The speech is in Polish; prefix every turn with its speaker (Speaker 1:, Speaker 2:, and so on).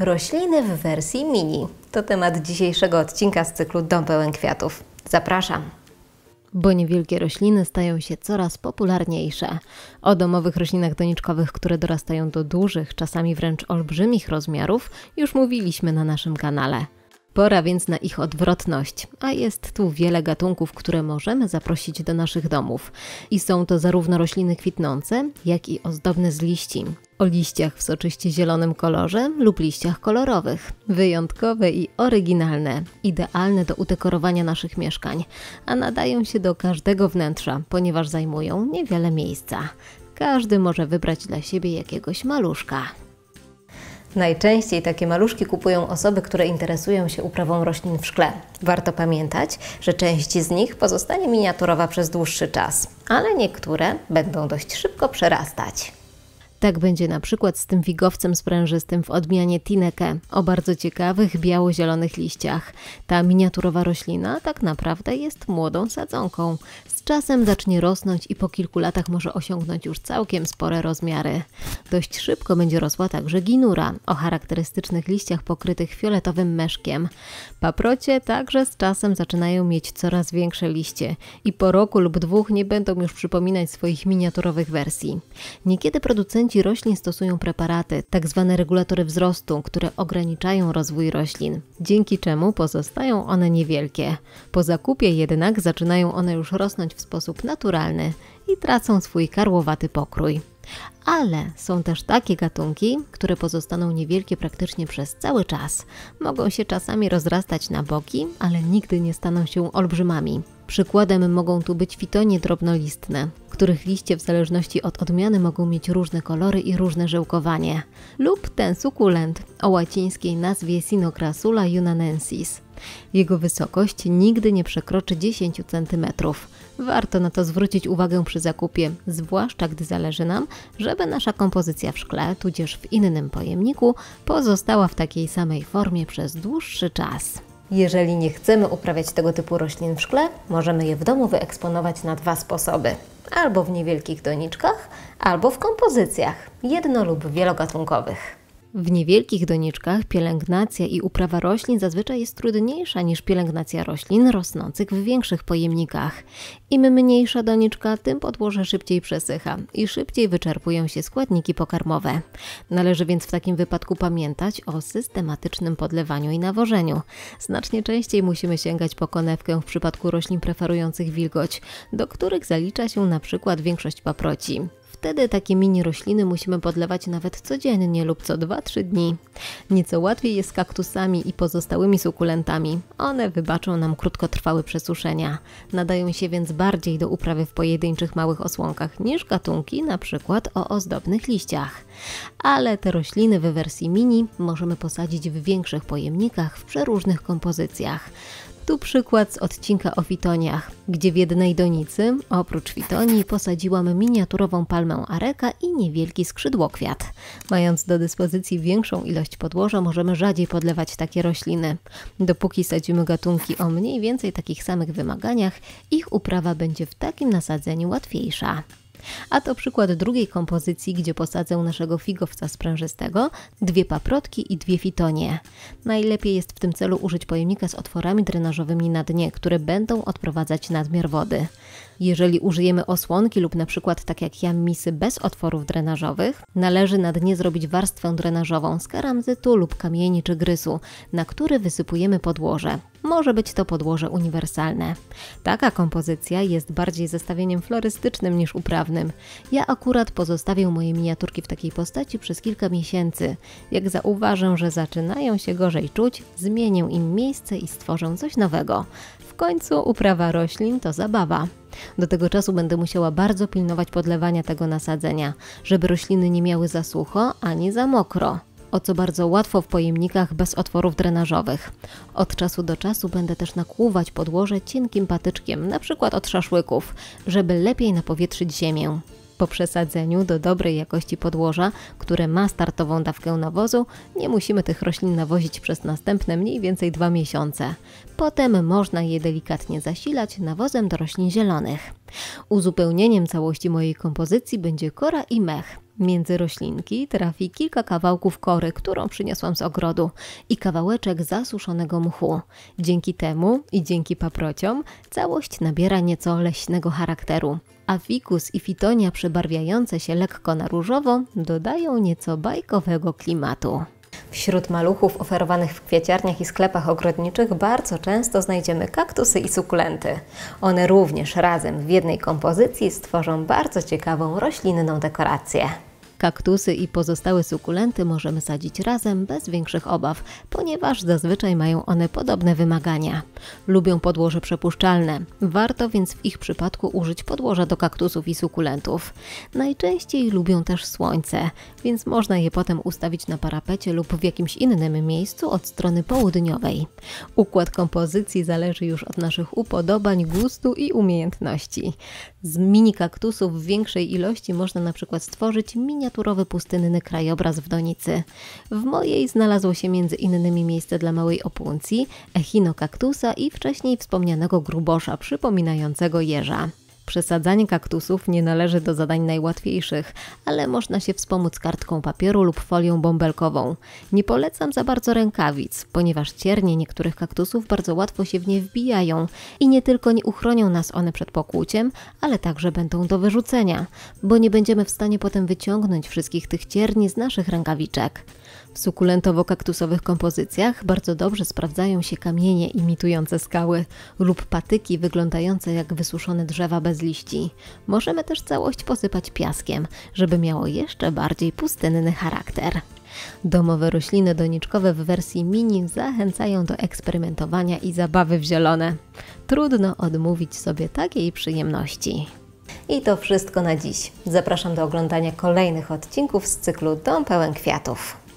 Speaker 1: Rośliny w wersji mini to temat dzisiejszego odcinka z cyklu Dom pełen kwiatów. Zapraszam! Bo niewielkie rośliny stają się coraz popularniejsze. O domowych roślinach doniczkowych, które dorastają do dużych, czasami wręcz olbrzymich rozmiarów, już mówiliśmy na naszym kanale. Pora więc na ich odwrotność, a jest tu wiele gatunków, które możemy zaprosić do naszych domów. I są to zarówno rośliny kwitnące, jak i ozdobne z liści o liściach w soczyście zielonym kolorze lub liściach kolorowych. Wyjątkowe i oryginalne, idealne do udekorowania naszych mieszkań, a nadają się do każdego wnętrza, ponieważ zajmują niewiele miejsca. Każdy może wybrać dla siebie jakiegoś maluszka. Najczęściej takie maluszki kupują osoby, które interesują się uprawą roślin w szkle. Warto pamiętać, że część z nich pozostanie miniaturowa przez dłuższy czas, ale niektóre będą dość szybko przerastać. Tak będzie na przykład z tym figowcem sprężystym w odmianie Tineke o bardzo ciekawych biało-zielonych liściach. Ta miniaturowa roślina tak naprawdę jest młodą sadzonką. Z czasem zacznie rosnąć i po kilku latach może osiągnąć już całkiem spore rozmiary. Dość szybko będzie rosła także ginura o charakterystycznych liściach pokrytych fioletowym meszkiem. Paprocie także z czasem zaczynają mieć coraz większe liście i po roku lub dwóch nie będą już przypominać swoich miniaturowych wersji. Niekiedy producenci producenci roślin stosują preparaty, tzw. Tak regulatory wzrostu, które ograniczają rozwój roślin, dzięki czemu pozostają one niewielkie. Po zakupie jednak zaczynają one już rosnąć w sposób naturalny i tracą swój karłowaty pokrój. Ale są też takie gatunki, które pozostaną niewielkie praktycznie przez cały czas. Mogą się czasami rozrastać na boki, ale nigdy nie staną się olbrzymami. Przykładem mogą tu być fitonie drobnolistne, których liście w zależności od odmiany mogą mieć różne kolory i różne żyłkowanie. Lub ten sukulent o łacińskiej nazwie Sinocrasula junanensis jego wysokość nigdy nie przekroczy 10 cm. Warto na to zwrócić uwagę przy zakupie, zwłaszcza gdy zależy nam, żeby nasza kompozycja w szkle, tudzież w innym pojemniku, pozostała w takiej samej formie przez dłuższy czas. Jeżeli nie chcemy uprawiać tego typu roślin w szkle, możemy je w domu wyeksponować na dwa sposoby: albo w niewielkich doniczkach, albo w kompozycjach jedno- lub wielogatunkowych. W niewielkich doniczkach pielęgnacja i uprawa roślin zazwyczaj jest trudniejsza niż pielęgnacja roślin rosnących w większych pojemnikach. Im mniejsza doniczka, tym podłoże szybciej przesycha i szybciej wyczerpują się składniki pokarmowe. Należy więc w takim wypadku pamiętać o systematycznym podlewaniu i nawożeniu. Znacznie częściej musimy sięgać po konewkę w przypadku roślin preferujących wilgoć, do których zalicza się na przykład większość paproci. Wtedy takie mini rośliny musimy podlewać nawet codziennie lub co 2-3 dni. Nieco łatwiej jest z kaktusami i pozostałymi sukulentami. One wybaczą nam krótkotrwałe przesuszenia. Nadają się więc bardziej do uprawy w pojedynczych małych osłonkach niż gatunki np. o ozdobnych liściach. Ale te rośliny w wersji mini możemy posadzić w większych pojemnikach w przeróżnych kompozycjach. Tu przykład z odcinka o fitoniach, gdzie w jednej donicy, oprócz fitonii, posadziłam miniaturową palmę areka i niewielki skrzydłokwiat. Mając do dyspozycji większą ilość podłoża, możemy rzadziej podlewać takie rośliny. Dopóki sadzimy gatunki o mniej więcej takich samych wymaganiach, ich uprawa będzie w takim nasadzeniu łatwiejsza. A to przykład drugiej kompozycji, gdzie posadzę naszego figowca sprężystego, dwie paprotki i dwie fitonie. Najlepiej jest w tym celu użyć pojemnika z otworami drenażowymi na dnie, które będą odprowadzać nadmiar wody. Jeżeli użyjemy osłonki lub na przykład tak jak ja misy bez otworów drenażowych, należy na dnie zrobić warstwę drenażową z karamzytu lub kamieni czy grysu, na który wysypujemy podłoże może być to podłoże uniwersalne. Taka kompozycja jest bardziej zestawieniem florystycznym niż uprawnym. Ja akurat pozostawię moje miniaturki w takiej postaci przez kilka miesięcy. Jak zauważę, że zaczynają się gorzej czuć, zmienię im miejsce i stworzę coś nowego. W końcu uprawa roślin to zabawa. Do tego czasu będę musiała bardzo pilnować podlewania tego nasadzenia, żeby rośliny nie miały za sucho ani za mokro o co bardzo łatwo w pojemnikach bez otworów drenażowych. Od czasu do czasu będę też nakłuwać podłoże cienkim patyczkiem, np. od szaszłyków, żeby lepiej napowietrzyć ziemię. Po przesadzeniu do dobrej jakości podłoża, które ma startową dawkę nawozu, nie musimy tych roślin nawozić przez następne mniej więcej dwa miesiące. Potem można je delikatnie zasilać nawozem do roślin zielonych. Uzupełnieniem całości mojej kompozycji będzie kora i mech. Między roślinki trafi kilka kawałków kory, którą przyniosłam z ogrodu i kawałeczek zasuszonego mchu. Dzięki temu i dzięki paprociom całość nabiera nieco leśnego charakteru, a fikus i fitonia przebarwiające się lekko na różowo dodają nieco bajkowego klimatu. Wśród maluchów oferowanych w kwieciarniach i sklepach ogrodniczych bardzo często znajdziemy kaktusy i sukulenty. One również razem w jednej kompozycji stworzą bardzo ciekawą roślinną dekorację. Kaktusy i pozostałe sukulenty możemy sadzić razem bez większych obaw, ponieważ zazwyczaj mają one podobne wymagania. Lubią podłoże przepuszczalne, warto więc w ich przypadku użyć podłoża do kaktusów i sukulentów. Najczęściej lubią też słońce, więc można je potem ustawić na parapecie lub w jakimś innym miejscu od strony południowej. Układ kompozycji zależy już od naszych upodobań, gustu i umiejętności. Z mini kaktusów w większej ilości można na przykład stworzyć miniaturę miniaturowy pustynny krajobraz w Donicy. W mojej znalazło się między innymi miejsce dla małej opłuncji, echinokaktusa i wcześniej wspomnianego grubosza przypominającego jeża. Przesadzanie kaktusów nie należy do zadań najłatwiejszych, ale można się wspomóc kartką papieru lub folią bąbelkową. Nie polecam za bardzo rękawic, ponieważ ciernie niektórych kaktusów bardzo łatwo się w nie wbijają i nie tylko nie uchronią nas one przed pokłuciem, ale także będą do wyrzucenia, bo nie będziemy w stanie potem wyciągnąć wszystkich tych cierni z naszych rękawiczek sukulentowo-kaktusowych kompozycjach bardzo dobrze sprawdzają się kamienie imitujące skały lub patyki wyglądające jak wysuszone drzewa bez liści. Możemy też całość posypać piaskiem, żeby miało jeszcze bardziej pustynny charakter. Domowe rośliny doniczkowe w wersji mini zachęcają do eksperymentowania i zabawy w zielone. Trudno odmówić sobie takiej przyjemności. I to wszystko na dziś. Zapraszam do oglądania kolejnych odcinków z cyklu Dom pełen kwiatów.